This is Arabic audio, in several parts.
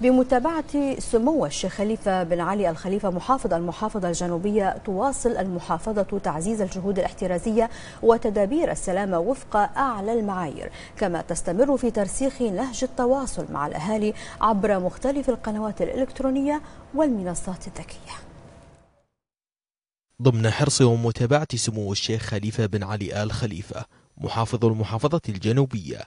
بمتابعة سمو الشيخ خليفة بن علي الخليفة محافظ المحافظة الجنوبية تواصل المحافظة تعزيز الجهود الاحترازية وتدابير السلامة وفق أعلى المعايير كما تستمر في ترسيخ نهج التواصل مع الأهالي عبر مختلف القنوات الإلكترونية والمنصات الذكية ضمن حرص ومتابعة سمو الشيخ خليفة بن علي آل خليفة محافظ المحافظة الجنوبية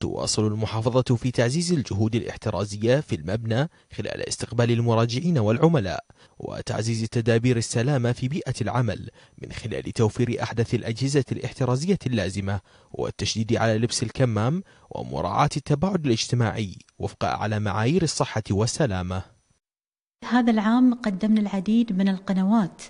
تواصل المحافظة في تعزيز الجهود الاحترازية في المبنى خلال استقبال المراجعين والعملاء وتعزيز تدابير السلامة في بيئة العمل من خلال توفير أحدث الأجهزة الاحترازية اللازمة والتشديد على لبس الكمام ومراعاة التباعد الاجتماعي وفق أعلى معايير الصحة والسلامة هذا العام قدمنا العديد من القنوات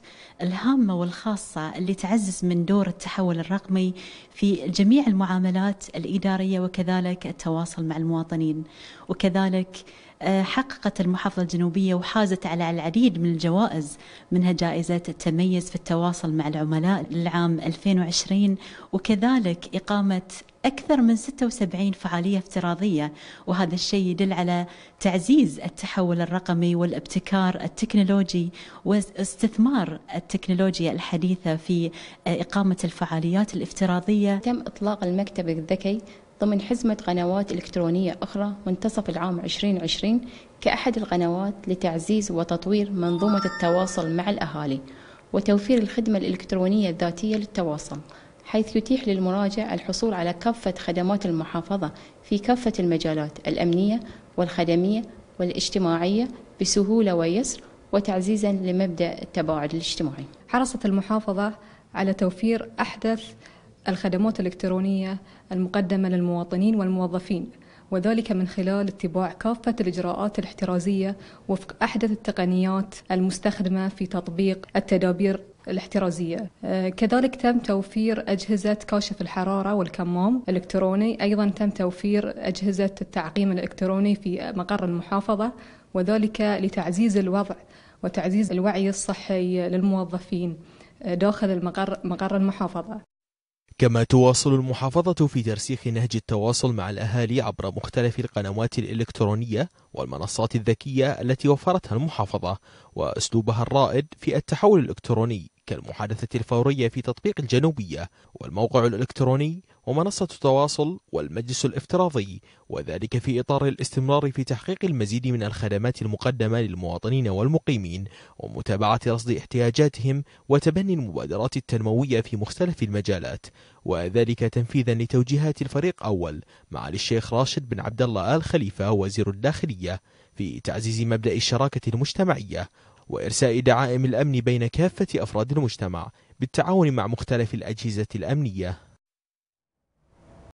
الهامة والخاصة اللي تعزز من دور التحول الرقمي في جميع المعاملات الإدارية وكذلك التواصل مع المواطنين وكذلك آه، حققت المحافظة الجنوبية وحازت على العديد من الجوائز منها جائزة التميز في التواصل مع العملاء للعام 2020 وكذلك إقامة أكثر من 76 فعالية افتراضية وهذا الشيء يدل على تعزيز التحول الرقمي والابتكار التكنولوجي واستثمار التكنولوجيا الحديثة في آه، إقامة الفعاليات الافتراضية تم إطلاق المكتب الذكي ضمن حزمة قنوات إلكترونية أخرى منتصف العام 2020 كأحد القنوات لتعزيز وتطوير منظومة التواصل مع الأهالي وتوفير الخدمة الإلكترونية الذاتية للتواصل حيث يتيح للمراجع الحصول على كافة خدمات المحافظة في كافة المجالات الأمنية والخدمية والاجتماعية بسهولة ويسر وتعزيزا لمبدأ التباعد الاجتماعي. حرصت المحافظة على توفير أحدث الخدمات الإلكترونية المقدمة للمواطنين والموظفين وذلك من خلال اتباع كافة الإجراءات الاحترازية وفق أحدث التقنيات المستخدمة في تطبيق التدابير الاحترازية آه، كذلك تم توفير أجهزة كاشف الحرارة والكمام الإلكتروني أيضا تم توفير أجهزة التعقيم الإلكتروني في مقر المحافظة وذلك لتعزيز الوضع وتعزيز الوعي الصحي للموظفين آه، داخل مقر المحافظة كما تواصل المحافظة في ترسيخ نهج التواصل مع الأهالي عبر مختلف القنوات الإلكترونية والمنصات الذكية التي وفرتها المحافظة وأسلوبها الرائد في التحول الإلكتروني كالمحادثة الفورية في تطبيق الجنوبية والموقع الإلكتروني ومنصة التواصل والمجلس الافتراضي وذلك في إطار الاستمرار في تحقيق المزيد من الخدمات المقدمة للمواطنين والمقيمين ومتابعة رصد احتياجاتهم وتبني المبادرات التنموية في مختلف المجالات وذلك تنفيذا لتوجيهات الفريق أول معالي الشيخ راشد بن عبد الله آل خليفة وزير الداخلية في تعزيز مبدأ الشراكة المجتمعية وإرساء دعائم الأمن بين كافة أفراد المجتمع بالتعاون مع مختلف الأجهزة الأمنية